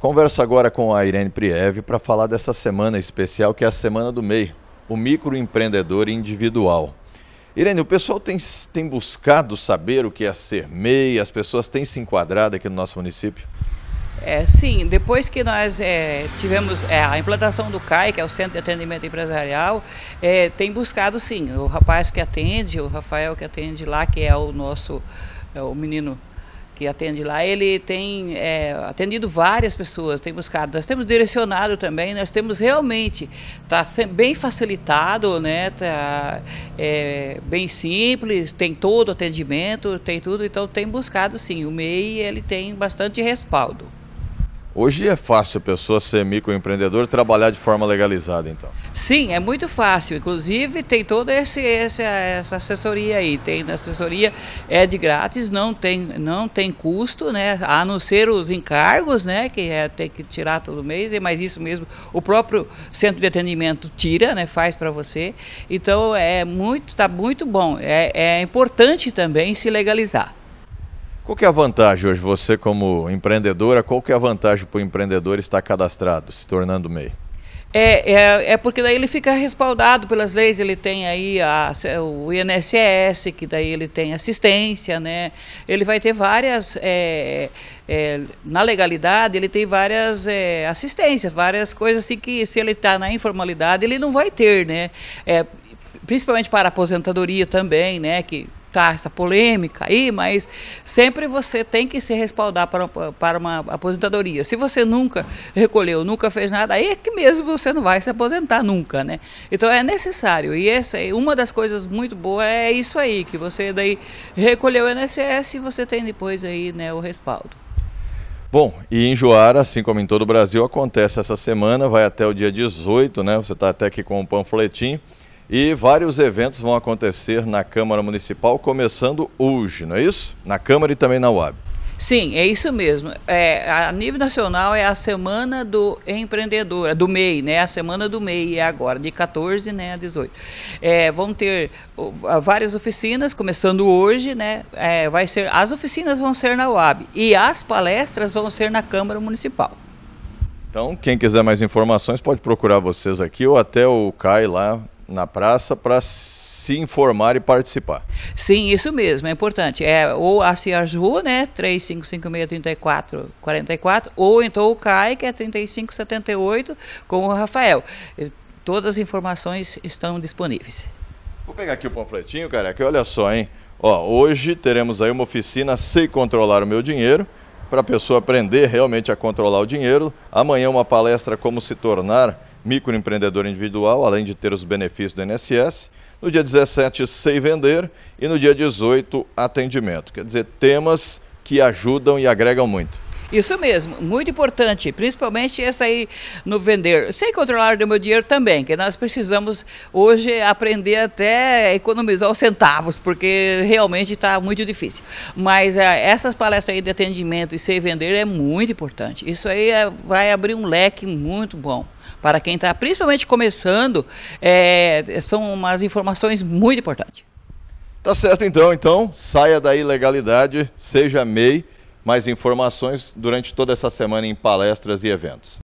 Converso agora com a Irene Priev para falar dessa semana especial que é a Semana do MEI, o microempreendedor individual. Irene, o pessoal tem, tem buscado saber o que é ser MEI, as pessoas têm se enquadrado aqui no nosso município? É, sim, depois que nós é, tivemos é, a implantação do CAI, que é o Centro de Atendimento Empresarial, é, tem buscado sim. O rapaz que atende, o Rafael que atende lá, que é o nosso, é, o menino que atende lá, ele tem é, atendido várias pessoas, tem buscado. Nós temos direcionado também, nós temos realmente, está bem facilitado, né? Tá, é, bem simples, tem todo o atendimento, tem tudo, então tem buscado sim. O MEI ele tem bastante respaldo. Hoje é fácil a pessoa ser microempreendedor e trabalhar de forma legalizada, então? Sim, é muito fácil. Inclusive, tem toda esse, esse, essa assessoria aí. Tem assessoria, é de grátis, não tem, não tem custo, né? A não ser os encargos, né? Que é, tem que tirar todo mês, mas isso mesmo, o próprio centro de atendimento tira, né? Faz para você. Então, é muito, tá muito bom. É, é importante também se legalizar. Qual que é a vantagem hoje, você como empreendedora, qual que é a vantagem para o empreendedor estar cadastrado, se tornando MEI? É, é, é, porque daí ele fica respaldado pelas leis, ele tem aí a, o INSS, que daí ele tem assistência, né? Ele vai ter várias, é, é, na legalidade, ele tem várias é, assistências, várias coisas assim que se ele está na informalidade, ele não vai ter, né? É, principalmente para a aposentadoria também, né? Que tá essa polêmica aí, mas sempre você tem que se respaldar para, para uma aposentadoria. Se você nunca recolheu, nunca fez nada, aí é que mesmo você não vai se aposentar nunca, né? Então é necessário. E essa é uma das coisas muito boas é isso aí, que você daí recolheu o INSS e você tem depois aí né, o respaldo. Bom, e em Joara, assim como em todo o Brasil, acontece essa semana, vai até o dia 18, né? Você está até aqui com um panfletinho. E vários eventos vão acontecer na Câmara Municipal, começando hoje, não é isso? Na Câmara e também na UAB. Sim, é isso mesmo. É, a nível nacional é a semana do empreendedor, do MEI, né? A semana do MEI é agora, de 14 né, a 18. É, vão ter várias oficinas, começando hoje, né? É, vai ser, as oficinas vão ser na UAB e as palestras vão ser na Câmara Municipal. Então, quem quiser mais informações pode procurar vocês aqui ou até o CAI lá na praça para se informar e participar. Sim, isso mesmo, é importante. É ou a Ciaju, né, 3556-3444, ou então o CAI, que é 3578, com o Rafael. Todas as informações estão disponíveis. Vou pegar aqui o panfletinho, cara, que olha só, hein? Ó, hoje teremos aí uma oficina Sei Controlar o Meu Dinheiro, para a pessoa aprender realmente a controlar o dinheiro. Amanhã uma palestra como se tornar microempreendedor individual, além de ter os benefícios do INSS. No dia 17, sei vender. E no dia 18, atendimento. Quer dizer, temas que ajudam e agregam muito. Isso mesmo, muito importante, principalmente essa aí no vender. Sem controlar o meu dinheiro também, que nós precisamos hoje aprender até economizar os centavos, porque realmente está muito difícil. Mas eh, essas palestras aí de atendimento e sem vender é muito importante. Isso aí é, vai abrir um leque muito bom para quem está principalmente começando, é, são umas informações muito importantes. Tá certo então, então saia da ilegalidade, seja MEI mais informações durante toda essa semana em palestras e eventos.